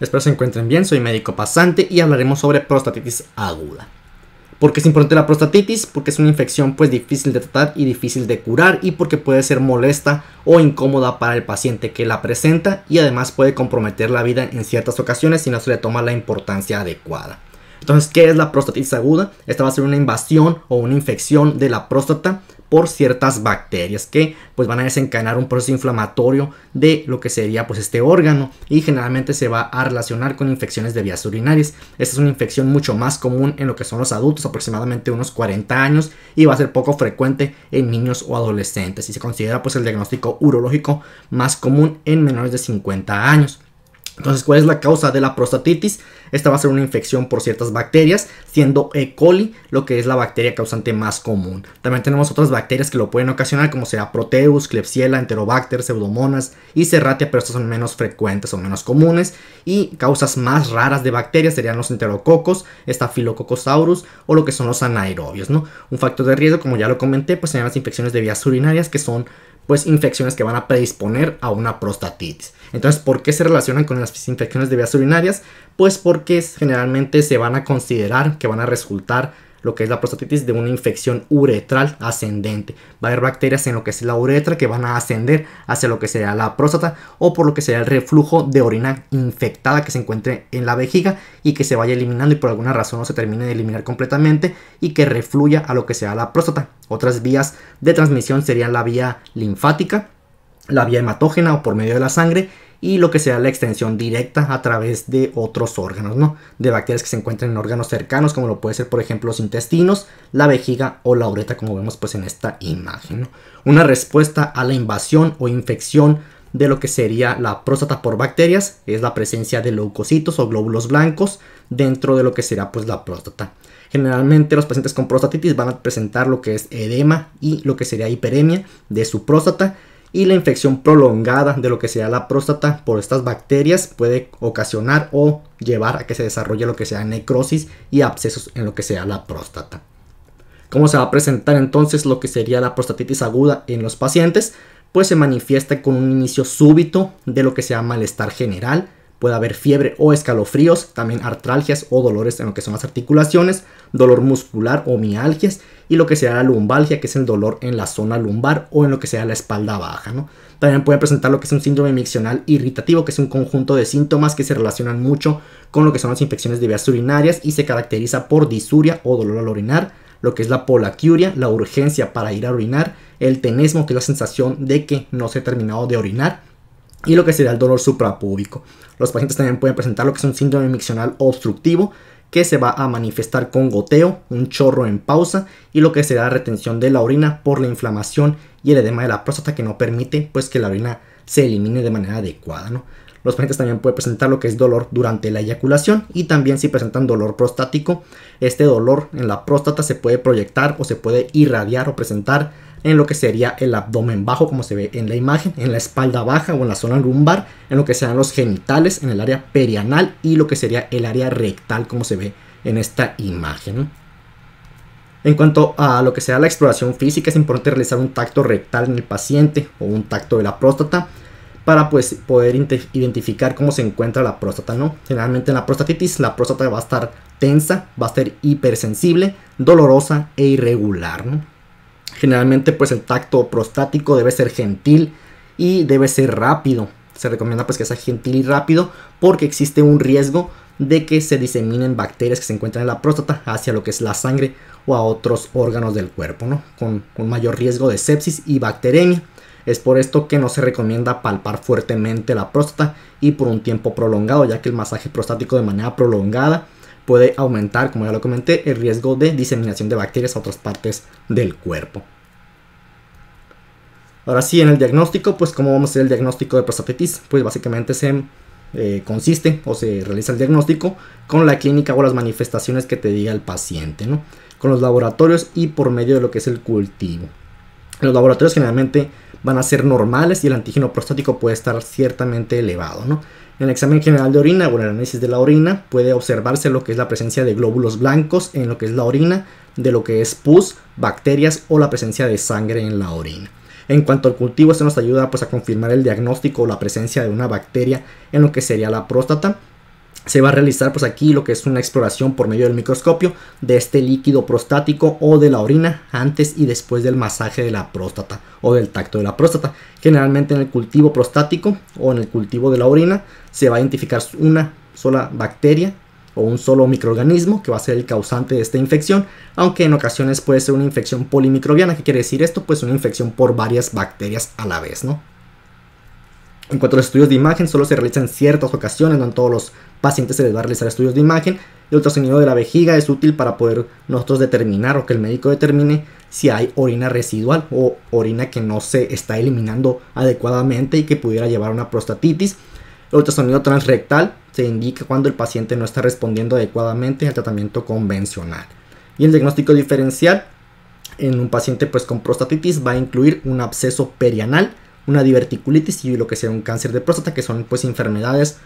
Espero se encuentren bien, soy médico pasante y hablaremos sobre prostatitis aguda. ¿Por qué es importante la prostatitis? Porque es una infección pues difícil de tratar y difícil de curar y porque puede ser molesta o incómoda para el paciente que la presenta y además puede comprometer la vida en ciertas ocasiones si no se le toma la importancia adecuada. Entonces, ¿qué es la prostatitis aguda? Esta va a ser una invasión o una infección de la próstata por ciertas bacterias que pues van a desencadenar un proceso inflamatorio de lo que sería pues este órgano y generalmente se va a relacionar con infecciones de vías urinarias. Esta es una infección mucho más común en lo que son los adultos, aproximadamente unos 40 años y va a ser poco frecuente en niños o adolescentes y se considera pues el diagnóstico urológico más común en menores de 50 años. Entonces, ¿cuál es la causa de la prostatitis? Esta va a ser una infección por ciertas bacterias, siendo E. coli lo que es la bacteria causante más común. También tenemos otras bacterias que lo pueden ocasionar, como sea Proteus, Klebsiella, Enterobacter, Pseudomonas y Serratia, pero estas son menos frecuentes o menos comunes. Y causas más raras de bacterias serían los enterococos, Staphylococcus o lo que son los anaerobios, ¿no? Un factor de riesgo, como ya lo comenté, pues serían las infecciones de vías urinarias, que son pues infecciones que van a predisponer a una prostatitis. Entonces, ¿por qué se relacionan con las infecciones de vías urinarias? Pues porque generalmente se van a considerar que van a resultar lo que es la prostatitis de una infección uretral ascendente. Va a haber bacterias en lo que es la uretra que van a ascender hacia lo que será la próstata o por lo que será el reflujo de orina infectada que se encuentre en la vejiga y que se vaya eliminando y por alguna razón no se termine de eliminar completamente y que refluya a lo que sea la próstata. Otras vías de transmisión serían la vía linfática, la vía hematógena o por medio de la sangre y lo que sea la extensión directa a través de otros órganos, ¿no? De bacterias que se encuentran en órganos cercanos, como lo puede ser, por ejemplo, los intestinos, la vejiga o la uretra, como vemos pues en esta imagen, Una respuesta a la invasión o infección de lo que sería la próstata por bacterias es la presencia de leucocitos o glóbulos blancos dentro de lo que será pues la próstata. Generalmente los pacientes con prostatitis van a presentar lo que es edema y lo que sería hiperemia de su próstata y la infección prolongada de lo que sea la próstata por estas bacterias puede ocasionar o llevar a que se desarrolle lo que sea necrosis y abscesos en lo que sea la próstata. ¿Cómo se va a presentar entonces lo que sería la prostatitis aguda en los pacientes? Pues se manifiesta con un inicio súbito de lo que sea malestar general, Puede haber fiebre o escalofríos, también artralgias o dolores en lo que son las articulaciones, dolor muscular o mialgias y lo que sea la lumbalgia, que es el dolor en la zona lumbar o en lo que sea la espalda baja. También puede presentar lo que es un síndrome miccional irritativo, que es un conjunto de síntomas que se relacionan mucho con lo que son las infecciones de vías urinarias y se caracteriza por disuria o dolor al orinar, lo que es la polaquiuria, la urgencia para ir a orinar, el tenesmo, que es la sensación de que no se ha terminado de orinar, y lo que será el dolor suprapúbico. Los pacientes también pueden presentar lo que es un síndrome miccional obstructivo que se va a manifestar con goteo, un chorro en pausa y lo que será retención de la orina por la inflamación y el edema de la próstata que no permite pues que la orina se elimine de manera adecuada. Los pacientes también pueden presentar lo que es dolor durante la eyaculación y también si presentan dolor prostático, este dolor en la próstata se puede proyectar o se puede irradiar o presentar en lo que sería el abdomen bajo, como se ve en la imagen, en la espalda baja o en la zona lumbar, en lo que sean los genitales, en el área perianal y lo que sería el área rectal, como se ve en esta imagen. En cuanto a lo que sea la exploración física, es importante realizar un tacto rectal en el paciente o un tacto de la próstata para pues, poder identificar cómo se encuentra la próstata. ¿no? Generalmente en la prostatitis la próstata va a estar tensa, va a ser hipersensible, dolorosa e irregular. ¿no? Generalmente pues el tacto prostático debe ser gentil y debe ser rápido. Se recomienda pues que sea gentil y rápido porque existe un riesgo de que se diseminen bacterias que se encuentran en la próstata hacia lo que es la sangre o a otros órganos del cuerpo, ¿no? Con mayor riesgo de sepsis y bacteremia. Es por esto que no se recomienda palpar fuertemente la próstata y por un tiempo prolongado, ya que el masaje prostático de manera prolongada puede aumentar, como ya lo comenté, el riesgo de diseminación de bacterias a otras partes del cuerpo. Ahora sí, en el diagnóstico, pues ¿cómo vamos a hacer el diagnóstico de prostatitis? Pues básicamente se eh, consiste o se realiza el diagnóstico con la clínica o las manifestaciones que te diga el paciente, ¿no? Con los laboratorios y por medio de lo que es el cultivo. Los laboratorios generalmente van a ser normales y el antígeno prostático puede estar ciertamente elevado, ¿no? En el examen general de orina o en el análisis de la orina puede observarse lo que es la presencia de glóbulos blancos en lo que es la orina, de lo que es pus, bacterias o la presencia de sangre en la orina. En cuanto al cultivo, esto nos ayuda pues, a confirmar el diagnóstico o la presencia de una bacteria en lo que sería la próstata se va a realizar pues aquí lo que es una exploración por medio del microscopio de este líquido prostático o de la orina antes y después del masaje de la próstata o del tacto de la próstata. Generalmente en el cultivo prostático o en el cultivo de la orina se va a identificar una sola bacteria o un solo microorganismo que va a ser el causante de esta infección, aunque en ocasiones puede ser una infección polimicrobiana, ¿qué quiere decir esto? Pues una infección por varias bacterias a la vez, ¿no? En cuanto a estudios de imagen, solo se realizan en ciertas ocasiones, no en todos los pacientes se les va a realizar estudios de imagen. El ultrasonido de la vejiga es útil para poder nosotros determinar o que el médico determine si hay orina residual o orina que no se está eliminando adecuadamente y que pudiera llevar a una prostatitis. El ultrasonido transrectal se indica cuando el paciente no está respondiendo adecuadamente al tratamiento convencional. Y el diagnóstico diferencial en un paciente pues con prostatitis va a incluir un absceso perianal una diverticulitis y lo que sea un cáncer de próstata, que son pues enfermedades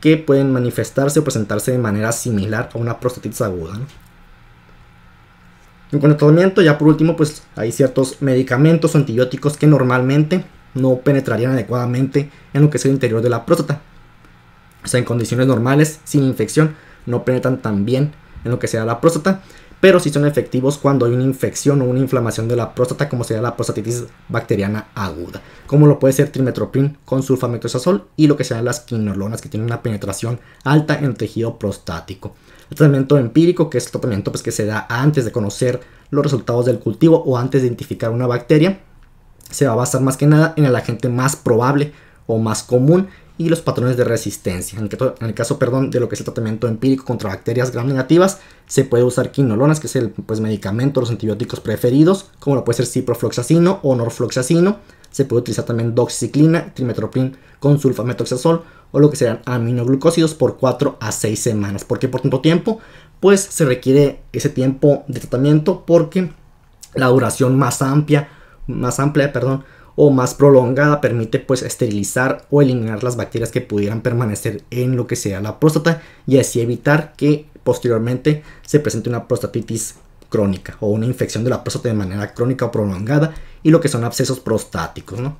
que pueden manifestarse o presentarse de manera similar a una prostatitis aguda. En cuanto al tratamiento, ya por último, pues hay ciertos medicamentos o antibióticos que normalmente no penetrarían adecuadamente en lo que sea el interior de la próstata. O sea, en condiciones normales, sin infección, no penetran tan bien en lo que sea la próstata pero sí son efectivos cuando hay una infección o una inflamación de la próstata, como sería la prostatitis bacteriana aguda, como lo puede ser trimetoprim con sulfametosazol y lo que sean las quinolonas, que tienen una penetración alta en el tejido prostático. El tratamiento empírico, que es el tratamiento pues, que se da antes de conocer los resultados del cultivo o antes de identificar una bacteria, se va a basar más que nada en el agente más probable o más común y los patrones de resistencia. En el, caso, perdón, de lo que es el tratamiento empírico contra bacterias gram negativas, se puede usar quinolonas, que es el pues, medicamento, los antibióticos preferidos, como lo puede ser ciprofloxacino o norfloxacino. Se puede utilizar también doxiciclina, trimetoprim con sulfametoxazol o lo que sean aminoglucósidos por 4 a 6 semanas. ¿Por qué por tanto tiempo? Pues se requiere ese tiempo de tratamiento porque la duración más amplia, más amplia, perdón, o más prolongada permite pues esterilizar o eliminar las bacterias que pudieran permanecer en lo que sea la próstata y así evitar que posteriormente se presente una prostatitis crónica o una infección de la próstata de manera crónica o prolongada y lo que son abscesos prostáticos, ¿no?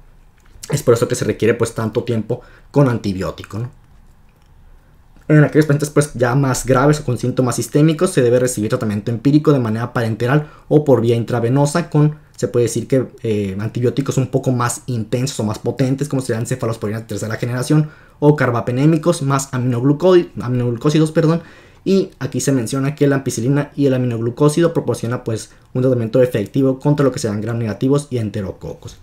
Es por eso que se requiere pues tanto tiempo con antibiótico, ¿no? En aquellos pacientes pues, ya más graves o con síntomas sistémicos se debe recibir tratamiento empírico de manera parenteral o por vía intravenosa con, se puede decir que eh, antibióticos un poco más intensos o más potentes como serían cefalosporinas de tercera generación o carbapenémicos más aminoglucósidos, perdón, y aquí se menciona que la ampicilina y el aminoglucósido proporciona pues un tratamiento efectivo contra lo que serán gram negativos y enterococos.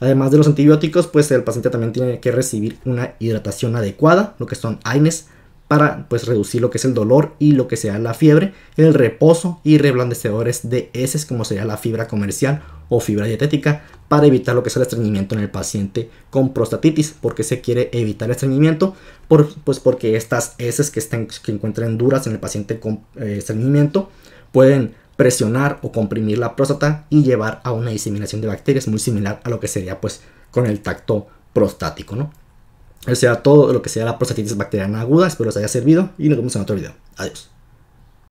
Además de los antibióticos, pues el paciente también tiene que recibir una hidratación adecuada, lo que son AINES, para pues reducir lo que es el dolor y lo que sea la fiebre, el reposo y reblandecedores de heces como sería la fibra comercial o fibra dietética para evitar lo que es el estreñimiento en el paciente con prostatitis, porque se quiere evitar el estreñimiento, pues porque estas heces que, están, que encuentran duras en el paciente con eh, estreñimiento pueden presionar o comprimir la próstata y llevar a una diseminación de bacterias muy similar a lo que sería pues con el tacto prostático, ¿no? Eso sea todo lo que sea la prostatitis bacteriana aguda. Espero les haya servido y nos vemos en otro video. Adiós.